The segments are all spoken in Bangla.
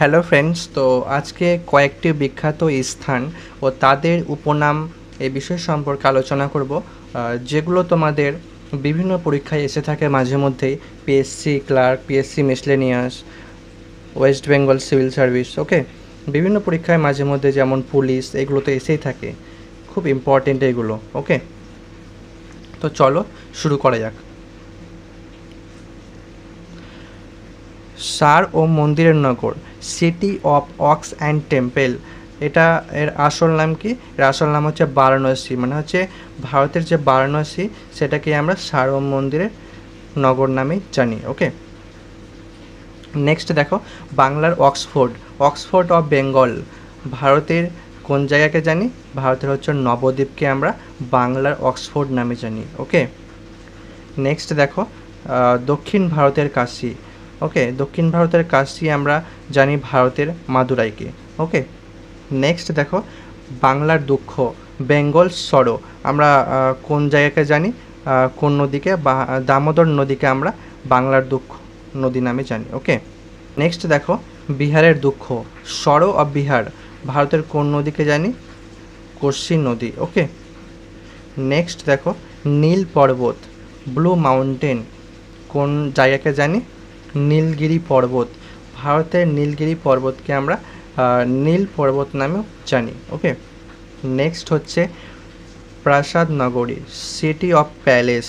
হ্যালো ফ্রেন্ডস তো আজকে কয়েকটি বিখ্যাত স্থান ও তাদের উপনাম এই বিষয় সম্পর্কে আলোচনা করব যেগুলো তোমাদের বিভিন্ন পরীক্ষায় এসে থাকে মাঝে মধ্যেই PSC clerk PSC miscellaneous West Bengal civil service okay বিভিন্ন পরীক্ষায় মাঝে মধ্যে যেমন পুলিশ এগুলো তো এসেই থাকে খুব ইম্পর্টেন্ট এগুলো ওকে তো চলো শুরু করা যাক সার ও মন্দিরের নগর সিটি অফ অক্স অ্যান্ড টেম্পেল এটা এর আসল নাম কি এর আসল নাম হচ্ছে বারাণসী মানে হচ্ছে ভারতের যে বারাণসী সেটাকে আমরা সারম মন্দিরের নগর নামেই জানি ওকে নেক্সট দেখো বাংলার অক্সফোর্ড অক্সফোর্ড অফ বেঙ্গল ভারতের কোন জায়গাকে জানি ভারতের হচ্ছে নবদ্বীপকে আমরা বাংলার অক্সফোর্ড নামে জানি ওকে নেক্সট দেখো দক্ষিণ ভারতের কাশী ওকে দক্ষিণ ভারতের কাশি আমরা জানি ভারতের মাদুরাইকে ওকে নেক্সট দেখো বাংলার দুঃখ বেঙ্গল সরো আমরা কোন জায়গাকে জানি কোন নদীকে বা দামোদর নদীকে আমরা বাংলার দুঃখ নদী নামে জানি ওকে নেক্সট দেখো বিহারের দুঃখ সরো অব বিহার ভারতের কোন নদীকে জানি কোশি নদী ওকে নেক্সট দেখো নীল পর্বত ব্লু মাউন্টেন কোন জায়গাকে জানি নীলগিরি পর্বত ভারতের নীলগিরি পর্বতকে আমরা নীল পর্বত নামেও জানি ওকে নেক্সট হচ্ছে প্রাসাদ নগরী সিটি অফ প্যালেস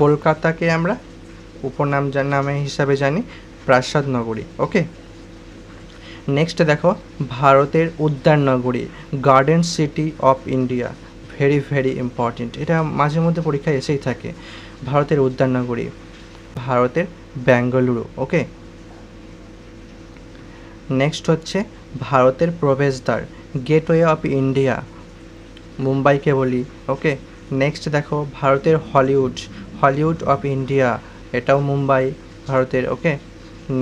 কলকাতাকে আমরা উপনাম নামে হিসাবে জানি প্রাসাদ নগরী ওকে নেক্সট দেখো ভারতের উদ্যান নগরী garden city of India very very important এটা মাঝে মধ্যে পরীক্ষায় এসেই থাকে ভারতের উদ্যান নগরী ভারতের ব্যাঙ্গালুরু ওকে নেক্সট হচ্ছে ভারতের প্রবেশদ্বার গেটওয়ে অফ ইন্ডিয়া মুম্বাইকে বলি ওকে নেক্সট দেখো ভারতের হলিউড হলিউড অফ ইন্ডিয়া এটাও মুম্বাই ভারতের ওকে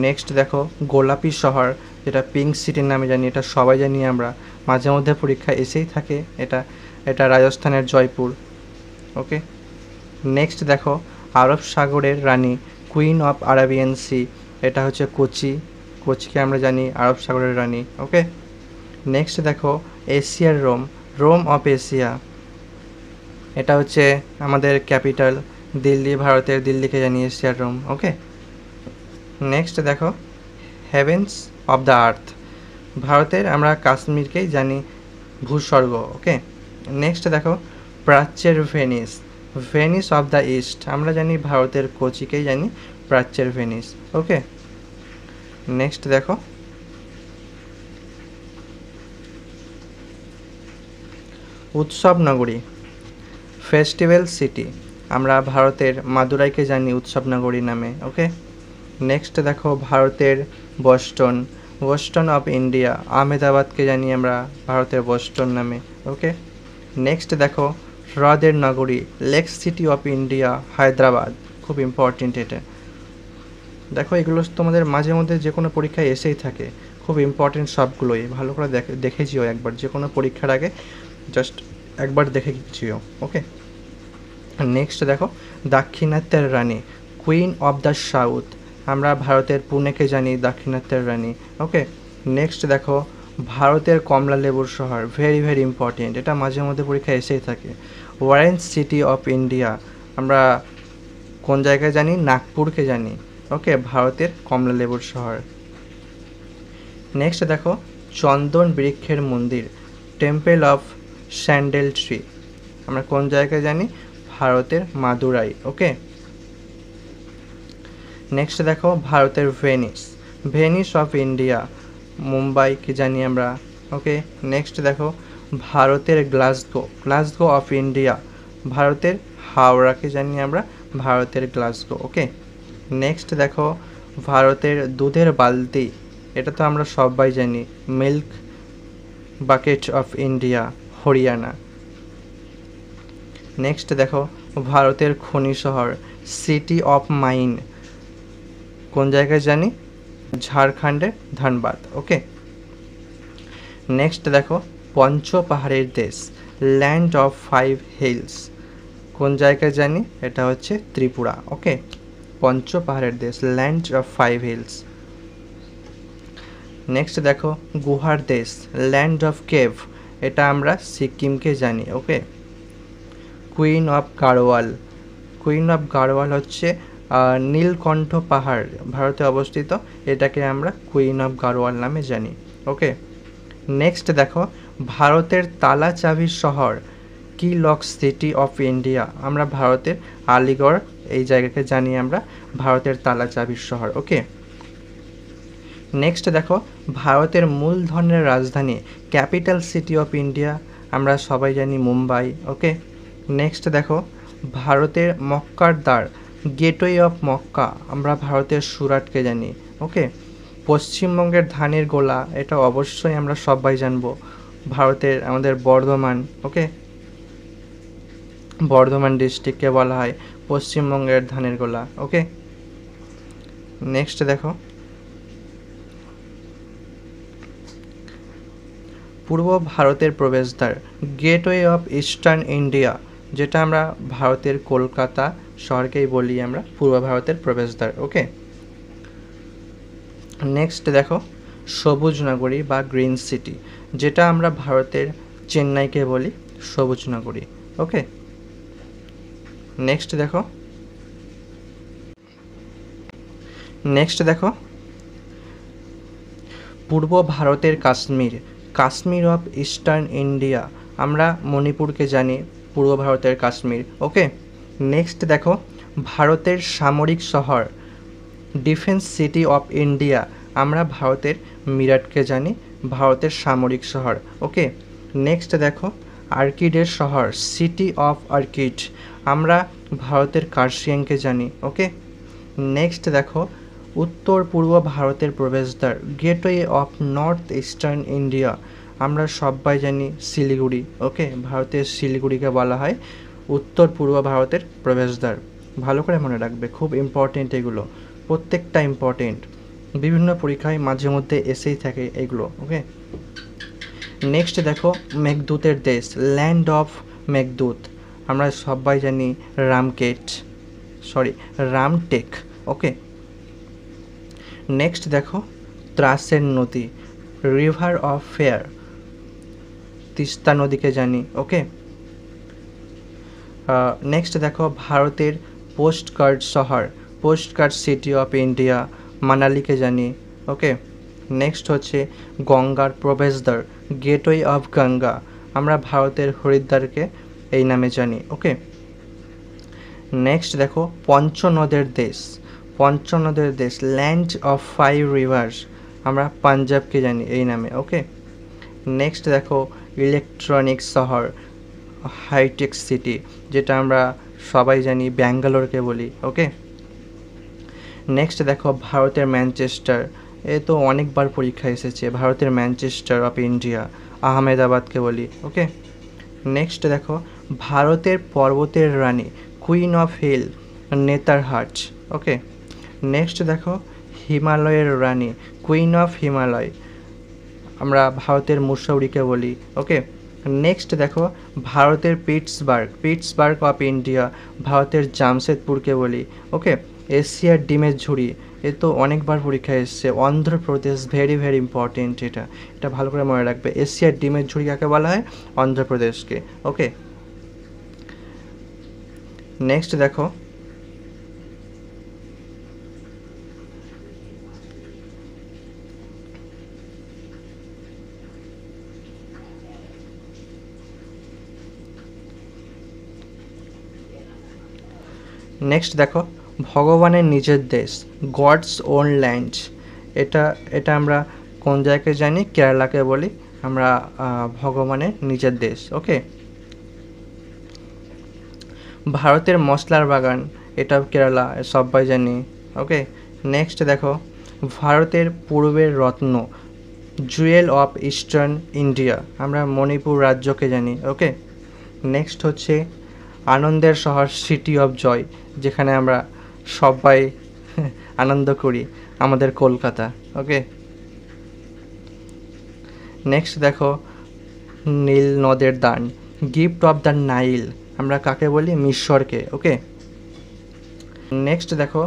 নেক্সট দেখো গোলাপি শহর যেটা পিঙ্ক সিটির নামে জানি এটা সবাই জানি আমরা মাঝে মধ্যে পরীক্ষা এসেই থাকে এটা এটা রাজস্থানের জয়পুর ওকে নেক্সট দেখো আরব সাগরের রানী কুইন অফ আরাবিয়ান সি এটা হচ্ছে কোচি কোচিকে আমরা জানি আরব সাগরের রানী ওকে নেক্সট দেখো এশিয়ার রোম রোম অফ এশিয়া এটা হচ্ছে আমাদের ক্যাপিটাল দিল্লি ভারতের দিল্লিকে জানি এশিয়ার রোম ওকে নেক্সট দেখো হেভেন্স অফ দ্য আর্থ ভারতের আমরা কাশ্মীরকেই জানি ভূস্বর্গ ওকে নেক্সট দেখো প্রাচ্যের Venice Venice of the east আমরা জানি ভারতের কোচিকেই জানি প্রাচ্যের ভেনিস ওকে নেক্সট দেখো উৎসব নগরী ফেস্টিভ্যাল সিটি আমরা ভারতের মাদুরাইকে জানি উৎসব নগরী নামে ওকে নেক্সট দেখো ভারতের বস্টন বস্টন অফ ইন্ডিয়া আহমেদাবাদকে জানি আমরা ভারতের বস্টন নামে ওকে নেক্সট দেখো হ্রদের নগরী lake city of India Hyderabad খুব ইম্পর্টেন্ট এটা দেখো এগুলো তোমাদের মাঝে মধ্যে যে কোনো পরীক্ষায় এসেই থাকে খুব ইম্পর্টেন্ট সবগুলোই ভালো করে দেখে যেও একবার যে কোনো পরীক্ষার আগে জাস্ট একবার দেখে যেও ওকে নেক্সট দেখো দাক্ষিণাত্যের রানী কুইন অফ দ্য সাউথ আমরা ভারতের পুনেকে জানি দাক্ষিণাত্যের রানী ওকে নেক্সট দেখো ভারতের কমলা লেবুর শহর ভেরি ভেরি ইম্পর্টেন্ট এটা মাঝে মধ্যে পরীক্ষা এসেই থাকে ওয়ারেন্স সিটি অফ ইন্ডিয়া আমরা কোন জায়গায় জানি নাগপুরকে জানি ওকে ভারতের কমলা লেবুর শহর নেক্সট দেখো চন্দন বৃক্ষের মন্দির টেম্পেল অফ স্যান্ডেল ট্রি আমরা কোন জায়গায় জানি ভারতের মাদুরাই ওকে নেক্সট দেখো ভারতের ভেনিস ভেনিস অফ ইন্ডিয়া মুম্বাইকে জানি আমরা ওকে নেক্সট দেখো ভারতের গ্লাসগো গ্লাসগো অফ ইন্ডিয়া ভারতের হাওড়াকে জানি আমরা ভারতের গ্লাসগো ওকে নেক্সট দেখো ভারতের দুধের বালতি এটা তো আমরা সবাই জানি milk bucket of India Haryana next দেখো ভারতের খনি শহর সিটি অফ মাইন কোন জায়গায় জানি ঝাড়খণ্ডের ধানবাদ ওকে নেক্সট দেখো পঞ্চ পাহাড়ের দেশ ল্যান্ড অফ ফাইভ হিলস কোন জায়গায় জানি এটা হচ্ছে ত্রিপুরা ওকে পঞ্চ পাহাড়ের দেশ land of five hills next দেখো গুহার দেশ ল্যান্ড অফ কেভ এটা আমরা সিকিমকে জানি okay queen of Garhwal queen of Garhwal হচ্ছে নীলকণ্ঠ পাহাড় ভারতে অবস্থিত এটাকে আমরা কুইন অফ গাড়োয়াল নামে জানি ওকে নেক্সট দেখো ভারতের তালা চাবির শহর কি লক সিটি অফ ইন্ডিয়া আমরা ভারতের আলিগড় এই জায়গাকে জানি আমরা ভারতের তালা চাবির শহর ওকে নেক্সট দেখো ভারতের মূলধনের রাজধানী ক্যাপিটাল সিটি অফ ইন্ডিয়া আমরা সবাই জানি মুম্বাই ওকে নেক্সট দেখো ভারতের মক্কার দ্বার গেটওয়ে অফ মক্কা আমরা ভারতের সুরাটকে জানি ওকে পশ্চিমবঙ্গের ধানের গোলা এটা অবশ্যই আমরা সবাই জানবো ভারতের আমাদের বর্ধমান ওকে বর্ধমান ডিস্ট্রিক্টকে বলা হয় পশ্চিমবঙ্গের ধানের গোলা ওকে নেক্সট দেখো পূর্ব ভারতের প্রবেশদ্বার গেটওয়ে অফ ইস্টার্ন ইন্ডিয়া যেটা আমরা ভারতের কলকাতা শহরকেই বলি আমরা পূর্ব ভারতের প্রবেশদ্বার ওকে নেক্সট দেখো সবুজ নগরী বা গ্রিন সিটি যেটা আমরা ভারতের চেন্নাইকে বলি সবুজ নগরী ওকে নেক্সট দেখো নেক্সট দেখো পূর্ব ভারতের Kashmir Kashmir of eastern India আমরা মণিপুরকে জানি পূর্ব ভারতের কাশ্মীর ওকে নেক্সট দেখো ভারতের সামরিক শহর ডিফেন্স সিটি অফ ইন্ডিয়া আমরা ভারতের মিরাটকে জানি ভারতের সামরিক শহর ওকে নেক্সট দেখো আর্কিডের শহর সিটি অফ আর্কিড আমরা ভারতের কার্শিয়াংকে জানি ওকে নেক্সট দেখো উত্তর পূর্ব ভারতের প্রবেশদ্বার gateway of north eastern India আমরা সবাই জানি শিলিগুড়ি ওকে ভারতের শিলিগুড়িকে বলা হয় উত্তর পূর্ব ভারতের প্রবেশদ্বার ভালো করে মনে রাখবে খুব ইম্পর্টেন্ট এগুলো প্রত্যেকটা ইম্পর্টেন্ট বিভিন্ন পরীক্ষায় মাঝে মধ্যে এসেই থাকে এগুলো ওকে নেক্সট দেখো মেঘদূতের দেশ ল্যান্ড অফ মেঘদূত আমরা সবাই জানি Ramket sorry Ramtek okay next দেখো ত্রাসের নদী রিভার অফ ফেয়ার তিস্তা নদীকে জানি ওকে নেক্সট দেখো ভারতের পোস্ট কার্ড শহর postcard city of India মানালিকে জানি ওকে নেক্সট হচ্ছে গঙ্গার প্রবেশদ্বার গেটওয়ে অফ গঙ্গা আমরা ভারতের হরিদ্বারকে এই নামে জানি ওকে নেক্সট দেখো পঞ্চনদের দেশ পঞ্চনদের দেশ ল্যান্ড অফ ফাইভ রিভার্স আমরা পাঞ্জাবকে জানি এই নামে ওকে নেক্সট দেখো ইলেকট্রনিক শহর হাইটেক সিটি যেটা আমরা সবাই জানি ব্যাঙ্গালোরকে বলি ওকে নেক্সট দেখো ভারতের ম্যানচেস্টার এ তো অনেকবার পরীক্ষা এসেছে ভারতের ম্যানচেস্টার অফ ইন্ডিয়া আহমেদাবাদকে বলি ওকে নেক্সট দেখো ভারতের পর্বতের রানী কুইন অফ হিল নেতার হাট ওকে নেক্সট দেখো হিমালয়ের রানী কুইন অফ হিমালয় আমরা ভারতের মুসৌরিকে বলি ওকে নেক্সট দেখো ভারতের পিটসবার্গ পিটসবার্গ অফ ইন্ডিয়া ভারতের জামশেদপুরকে বলি ওকে এশিয়ার ডিমের ঝুড়ি এ তো অনেকবার পরীক্ষায় এসছে অন্ধ্রপ্রদেশ ভেরি ভেরি ইম্পর্টেন্ট এটা এটা ভালো করে মনে রাখবে এশিয়ার ডিমের ঝুড়ি কাকে বলা হয় অন্ধ্রপ্রদেশকে ওকে নেক্সট দেখো নেক্সট দেখো ভগবানের নিজের দেশ গডস ওন ল্যান্ড এটা এটা আমরা কোন জায়গায় জানি কেরালাকে বলি আমরা ভগবানের নিজের দেশ ওকে ভারতের মশলার বাগান এটা কেরালা সবাই জানি ওকে নেক্সট দেখো ভারতের পূর্বের রত্ন জুয়েল অফ ইস্টার্ন ইন্ডিয়া আমরা মণিপুর রাজ্যকে জানি ওকে নেক্সট হচ্ছে আনন্দের শহর সিটি অফ জয় যেখানে আমরা সবাই আনন্দ করি আমাদের কলকাতা ওকে নেক্সট দেখো নীল নদের দান গিফট অফ দ্য নাইল আমরা কাকে বলি মিশ্বরকে ওকে নেক্সট দেখো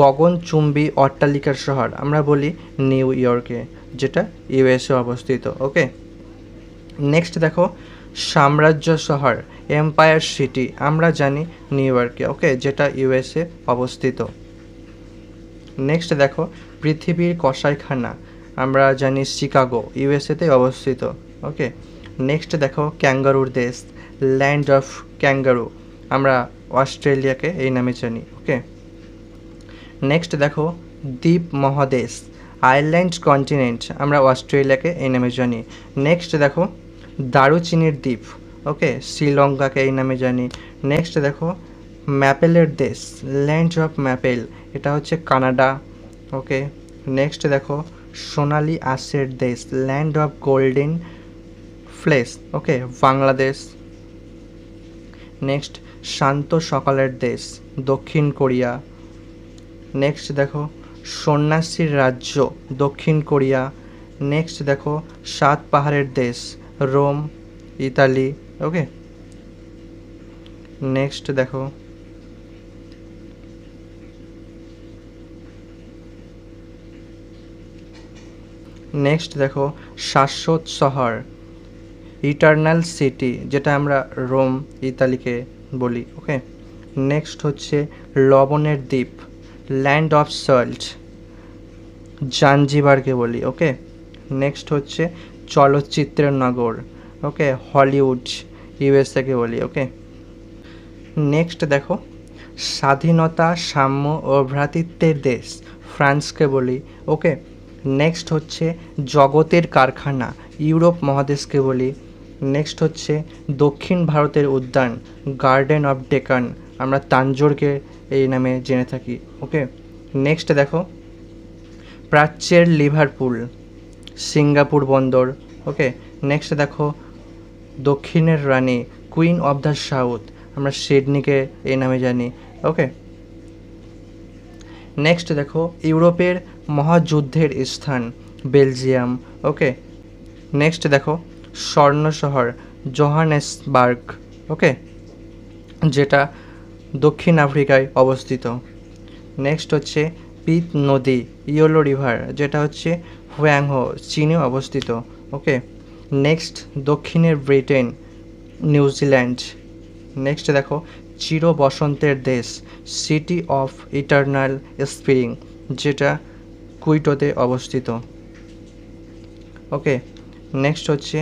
গগনচুম্বী অট্টালিকার শহর আমরা বলি নিউ ইয়র্কে যেটা ইউএসএ অবস্থিত ওকে নেক্সট দেখো সাম্রাজ্য শহর এম্পায়ার সিটি আমরা জানি নিউ ইয়র্কে ওকে যেটা ইউএসএ অবস্থিত নেক্সট দেখো পৃথিবীর কষাইখানা আমরা জানি শিকাগো ইউএসএতে অবস্থিত ওকে নেক্সট দেখো ক্যাঙ্গারুর দেশ ল্যান্ড অফ ক্যাঙ্গারু আমরা অস্ট্রেলিয়াকে এই নামে জানি ওকে নেক্সট দেখো দ্বীপ মহাদেশ আয়ারল্যান্ড কন্টিনেন্ট আমরা অস্ট্রেলিয়াকে এই নামে জানি নেক্সট দেখো দারুচিনির দ্বীপ ওকে শ্রীলঙ্কাকে এই নামে জানি নেক্সট দেখো ম্যাপেলের দেশ ল্যান্ড অফ ম্যাপেল এটা হচ্ছে কানাডা ওকে নেক্সট দেখো সোনালি আসের দেশ land of golden fleece okay Bangladesh next শান্ত সকালের দেশ দক্ষিণ কোরিয়া নেক্সট দেখো সন্ন্যাসীর রাজ্য দক্ষিণ কোরিয়া নেক্সট দেখো সাত পাহাড়ের দেশ রোম ইতালি ওকে নেক্সট দেখো নেক্সট দেখো শাশ্বত শহর ইটার্নাল সিটি যেটা আমরা রোম ইতালিকে বলি ওকে নেক্সট হচ্ছে লবণের দ্বীপ ল্যান্ড অফ সল্ট জাঞ্জিবারকে বলি ওকে নেক্সট হচ্ছে চলচ্চিত্রের নগর ওকে হলিউড ইউএসএকে বলি ওকে নেক্সট দেখো স্বাধীনতা সাম্য ও ভ্রাতৃত্বের দেশ ফ্রান্সকে বলি ওকে নেক্সট হচ্ছে জগতের কারখানা ইউরোপ মহাদেশকে বলি নেক্সট হচ্ছে দক্ষিণ ভারতের উদ্যান গার্ডেন অফ ডেকান আমরা তাঞ্জোরকে এই নামে জেনে থাকি ওকে নেক্সট দেখো প্রাচ্যের লিভারপুল সিঙ্গাপুর বন্দর ওকে নেক্সট দেখো দক্ষিণের রানী কুইন অফ দ্য সাউথ আমরা সিডনিকে এই নামে জানি ওকে নেক্সট দেখো ইউরোপের মহাযুদ্ধের স্থান বেলজিয়াম ওকে নেক্সট দেখো স্বর্ণ শহর জোহানেসবার্গ ওকে যেটা দক্ষিণ আফ্রিকায় অবস্থিত নেক্সট হচ্ছে পিত নদী ইয়েলো রিভার যেটা হচ্ছে হো চীনে অবস্থিত ওকে নেক্সট দক্ষিণে ব্রিটেন নিউজিল্যান্ড নেক্সট দেখো চির বসন্তের দেশ সিটি অফ ইটার্নাল স্প্রিং যেটা কুইটোতে অবস্থিত ওকে নেক্সট হচ্ছে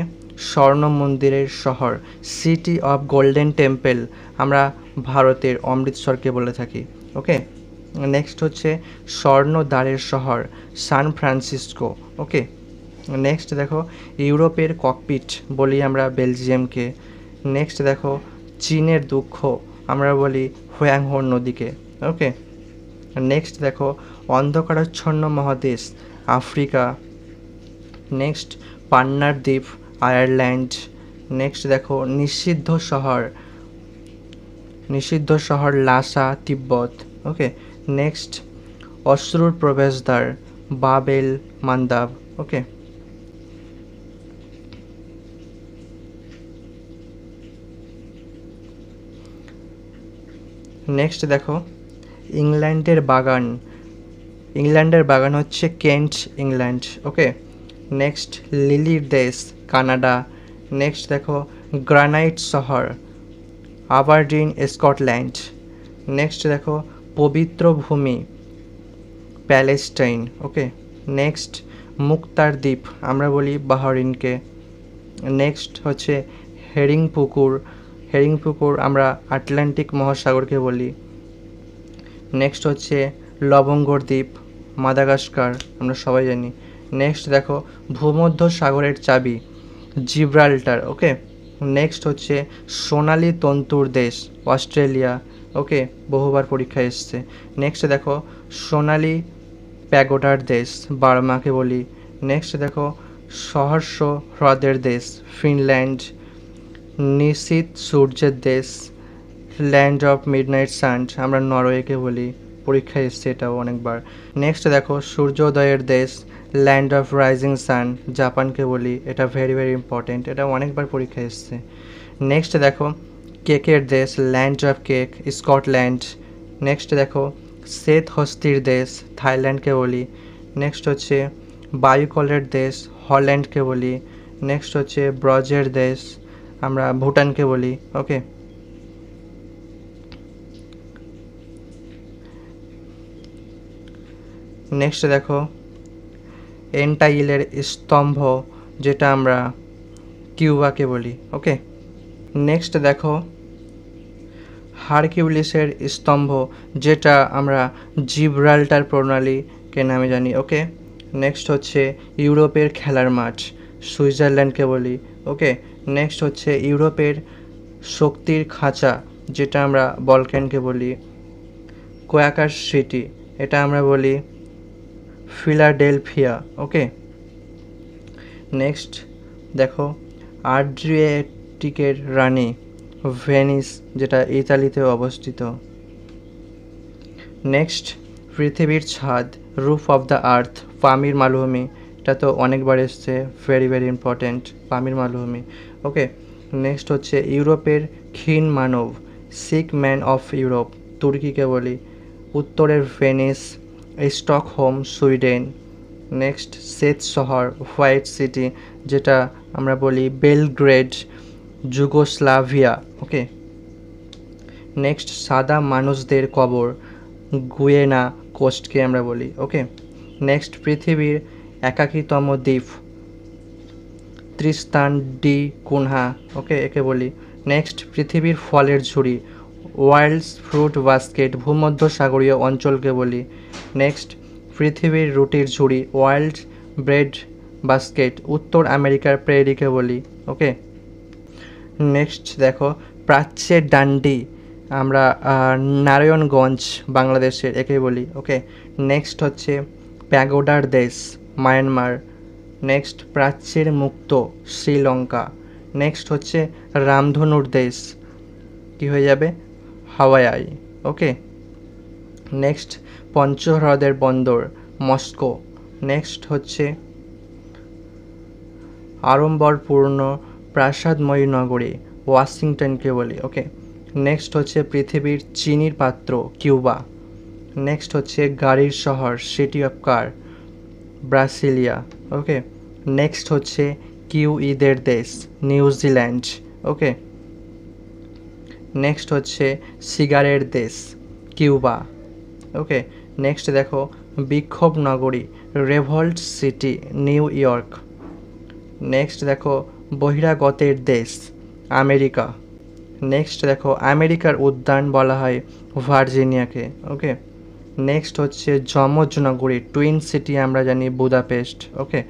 স্বর্ণ মন্দিরের শহর সিটি অফ গোল্ডেন টেম্পেল আমরা ভারতের অমৃতসরকে বলে থাকি ওকে নেক্সট হচ্ছে স্বর্ণ দ্বারের শহর সান ফ্রান্সিসকো ওকে নেক্সট দেখো ইউরোপের ককপিট বলি আমরা বেলজিয়ামকে নেক্সট দেখো চীনের দুঃখ আমরা বলি হোয়াংহোর নদীকে ওকে নেক্সট দেখো অন্ধকারাচ্ছন্ন মহাদেশ আফ্রিকা নেক্সট পান্নার দ্বীপ আয়ারল্যান্ড নেক্সট দেখো নিষিদ্ধ শহর নিষিদ্ধ শহর লাসা তিব্বত ওকে নেক্সট অশ্রুর প্রবেশদ্বার বাবেল মান্দাব ওকে নেক্সট দেখো ইংল্যান্ডের বাগান ইংল্যান্ডের বাগান হচ্ছে কেন্ট ইংল্যান্ড ওকে নেক্সট লিলির দেশ কানাডা নেক্সট দেখো গ্রানাইট শহর আবারডিন স্কটল্যান্ড নেক্সট দেখো পবিত্র ভূমি প্যালেস্টাইন ওকে নেক্সট মুক্তার দ্বীপ আমরা বলি বাহরিনকে নেক্সট হচ্ছে হেরিং পুকুর হেরিং পুকুর আমরা আটলান্টিক মহাসাগরকে বলি নেক্সট হচ্ছে লবঙ্গর দ্বীপ মাদাগাস্কার আমরা সবাই জানি নেক্সট দেখো ভূমধ্য সাগরের চাবি জিব্রাল্টার ওকে নেক্সট হচ্ছে সোনালি তন্তুর দেশ অস্ট্রেলিয়া ওকে বহুবার পরীক্ষা এসছে নেক্সট দেখো সোনালি প্যাগোডার দেশ বার্মাকে বলি নেক্সট দেখো সহর্ষ হ্রদের দেশ ফিনল্যান্ড নিশীত সূর্যের দেশ ল্যান্ড অফ মিডনাইট সান্ড আমরা নরওয়েকে বলি পরীক্ষায় এসছে এটাও অনেকবার নেক্সট দেখো সূর্যোদয়ের দেশ ল্যান্ড অফ রাইজিং সান জাপানকে বলি এটা ভেরি ভেরি ইম্পর্টেন্ট এটা অনেকবার পরীক্ষায় এসছে নেক্সট দেখো কেকের দেশ land of cake Scotland next দেখো শ্বেত হস্তির দেশ থাইল্যান্ডকে বলি নেক্সট হচ্ছে বায়ুকলের দেশ হল্যান্ডকে বলি নেক্সট হচ্ছে ব্রজের দেশ আমরা ভুটানকে বলি ওকে নেক্সট দেখো এন্টাইলের স্তম্ভ যেটা আমরা কিউবাকে বলি ওকে নেক্সট দেখো হারকিউলিসের স্তম্ভ যেটা আমরা জিব্রাল্টার প্রণালীকে নামে জানি ওকে নেক্সট হচ্ছে ইউরোপের খেলার মাঠ সুইজারল্যান্ডকে বলি ওকে নেক্সট হচ্ছে ইউরোপের শক্তির খাঁচা যেটা আমরা বলক্যানকে বলি কোয়াকার সিটি এটা আমরা বলি ফিলাডেলফিয়া ওকে নেক্সট দেখো আর্ড্রিয়েটিকের রানী ভেনিস যেটা ইতালিতে অবস্থিত নেক্সট পৃথিবীর ছাদ roof of the earth Pamir মালভূমি এটা তো অনেকবার এসছে ভেরি ভেরি ইম্পর্ট্যান্ট পামির মালভূমি ওকে নেক্সট হচ্ছে ইউরোপের ক্ষীণ মানব সিক ম্যান অফ ইউরোপ তুর্কিকে বলি উত্তরের ভেনিস স্টকহোম সুইডেন নেক্সট সেত শহর হোয়াইট সিটি যেটা আমরা বলি বেলগ্রেড যুগোস্লাভিয়া ওকে নেক্সট সাদা মানুষদের কবর গুয়েনা কোস্টকে আমরা বলি ওকে নেক্সট পৃথিবীর একাকীতম দ্বীপ ত্রিস্তান ডি কুনহা ওকে একে বলি নেক্সট পৃথিবীর ফলের ঝুড়ি ওয়াইল্ডস ফ্রুট বাস্কেট ভূমধ্য সাগরীয় অঞ্চলকে বলি নেক্সট পৃথিবীর রুটির ঝুড়ি ওয়াইল্ড ব্রেড বাস্কেট উত্তর আমেরিকার প্রেরিকে বলি ওকে নেক্সট দেখো প্রাচ্যের ডান্ডি আমরা নারায়ণগঞ্জ বাংলাদেশের একে বলি ওকে নেক্সট হচ্ছে প্যাগোডার দেশ মায়ানমার নেক্সট প্রাচ্যের মুক্ত শ্রীলঙ্কা নেক্সট হচ্ছে রামধনুর দেশ কি হয়ে যাবে হাওয়াই ওকে নেক্সট পঞ্চহ্রদের বন্দর মস্কো নেক্সট হচ্ছে আড়ম্বরপূর্ণ প্রাসাদময়ী নগরী ওয়াশিংটনকে বলি ওকে নেক্সট হচ্ছে পৃথিবীর চিনির পাত্র কিউবা নেক্সট হচ্ছে গাড়ির শহর city of car Brasilia okay next হচ্ছে কিউইদের দেশ নিউজিল্যান্ড ওকে নেক্সট হচ্ছে সিগারের দেশ কিউবা ওকে নেক্সট দেখো বিক্ষোভ নগরী revolt city New York next দেখো বহিরাগতের দেশ আমেরিকা নেক্সট দেখো আমেরিকার উদ্যান বলা হয় ভার্জিনিয়াকে ওকে নেক্সট হচ্ছে যমজ নগরী টুইন সিটি আমরা জানি বুদাপেস্ট ওকে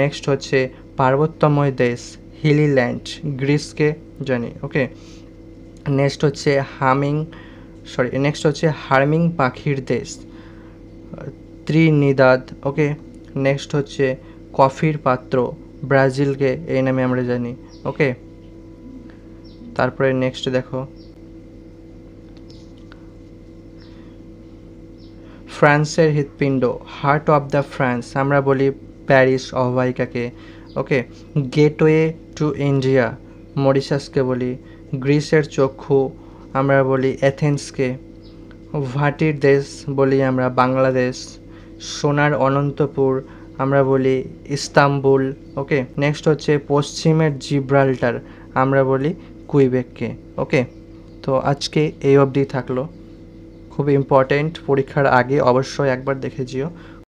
নেক্সট হচ্ছে পার্বত্যময় দেশ হিলিল্যান্ড গ্রিসকে জানি ওকে নেক্সট হচ্ছে হামিং সরি নেক্সট হচ্ছে হার্মিং পাখির দেশ ত্রিনিদাদ ওকে নেক্সট হচ্ছে কফির পাত্র ব্রাজিলকে এই নামে আমরা জানি ওকে তারপরে নেক্সট দেখো ফ্রান্সের হৃৎপিণ্ড হার্ট অফ দ্য ফ্রান্স আমরা বলি প্যারিস অহবাইকাকে ওকে গেটওয়ে টু ইন্ডিয়া মরিশাসকে বলি গ্রিসের চক্ষু আমরা বলি অ্যাথেন্সকে ভাটির দেশ বলি আমরা বাংলাদেশ সোনার অনন্তপুর আমরা বলি ইস্তাম্বুল ওকে নেক্সট হচ্ছে পশ্চিমের জিব্রাল্টার আমরা বলি কুইবেককে ওকে তো আজকে এই অবধি থাকলো খুব ইম্পর্টেন্ট পরীক্ষার আগে অবশ্যই একবার দেখে যেও